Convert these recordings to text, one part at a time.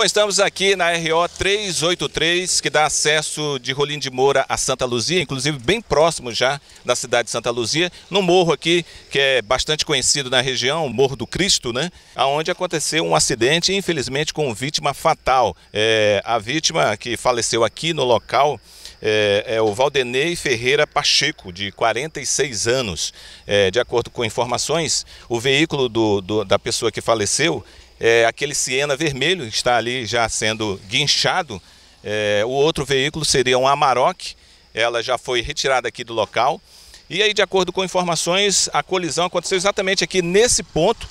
Bom, estamos aqui na RO 383, que dá acesso de Rolim de Moura a Santa Luzia, inclusive bem próximo já da cidade de Santa Luzia, num morro aqui que é bastante conhecido na região, o Morro do Cristo, né? Onde aconteceu um acidente, infelizmente, com vítima fatal. É, a vítima que faleceu aqui no local é, é, o Valdenei Ferreira Pacheco, de 46 anos. É, de acordo com informações, o veículo do, do, da pessoa que faleceu é, aquele Siena vermelho está ali já sendo guinchado. É, o outro veículo seria um Amarok, ela já foi retirada aqui do local. E aí, de acordo com informações, a colisão aconteceu exatamente aqui nesse ponto.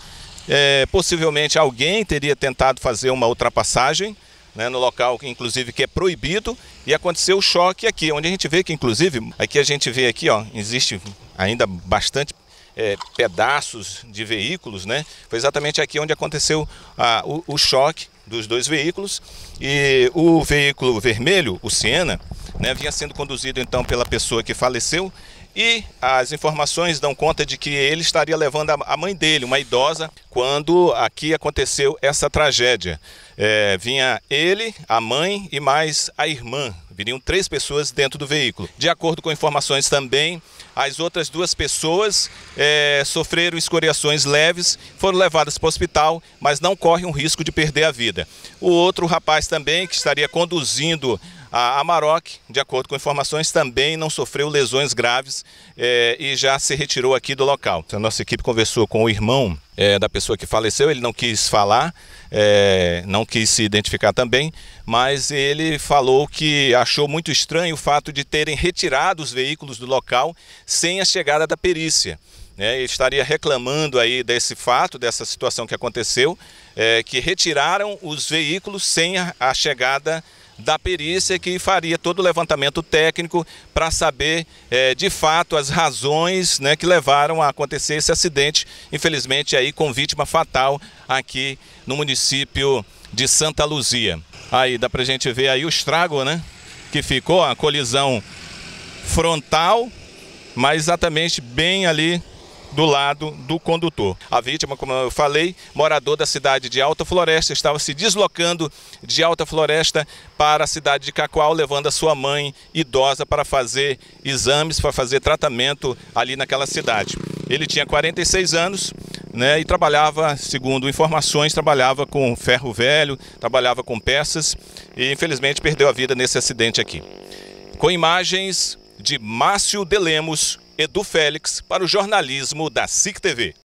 É, possivelmente alguém teria tentado fazer uma ultrapassagem né, no local, inclusive, que é proibido, e aconteceu o choque aqui, onde a gente vê que, inclusive, aqui a gente vê aqui, ó, existe ainda bastante é, pedaços de veículos, né? Foi exatamente aqui onde aconteceu a, o, o, choque dos dois veículos e o veículo vermelho, o Siena, né, vinha sendo conduzido então pela pessoa que faleceu e as informações dão conta de que ele estaria levando a mãe dele, uma idosa, quando aqui aconteceu essa tragédia. É, vinha ele, a mãe e mais a irmã. Viriam três pessoas dentro do veículo. De acordo com informações também, as outras duas pessoas é, sofreram escoriações leves, foram levadas para o hospital, mas não correm um risco de perder a vida. O outro rapaz também, que estaria conduzindo a Amarok, de acordo com informações, também não sofreu lesões graves é, e já se retirou aqui do local. A então, nossa equipe conversou com o irmão é, da pessoa que faleceu, ele não quis falar, é, não quis se identificar também, mas ele falou que achou muito estranho o fato de terem retirado os veículos do local sem a chegada da perícia. É, estaria reclamando aí desse fato, dessa situação que aconteceu, é, que retiraram os veículos sem a, a chegada da perícia que faria todo o levantamento técnico para saber é, de fato as razões né, que levaram a acontecer esse acidente, infelizmente aí com vítima fatal aqui no município de Santa Luzia. Aí dá para a gente ver aí o estrago, né? Que ficou a colisão frontal, mas exatamente bem ali do lado do condutor. A vítima, como eu falei, morador da cidade de Alta Floresta, estava se deslocando de Alta Floresta para a cidade de Cacoal, levando a sua mãe idosa para fazer exames, para fazer tratamento ali naquela cidade. Ele tinha 46 anos, né, e trabalhava, segundo informações, trabalhava com ferro velho, trabalhava com peças e infelizmente perdeu a vida nesse acidente aqui. Com imagens de Márcio de Lemos, Edu Félix, para o jornalismo da SIC TV.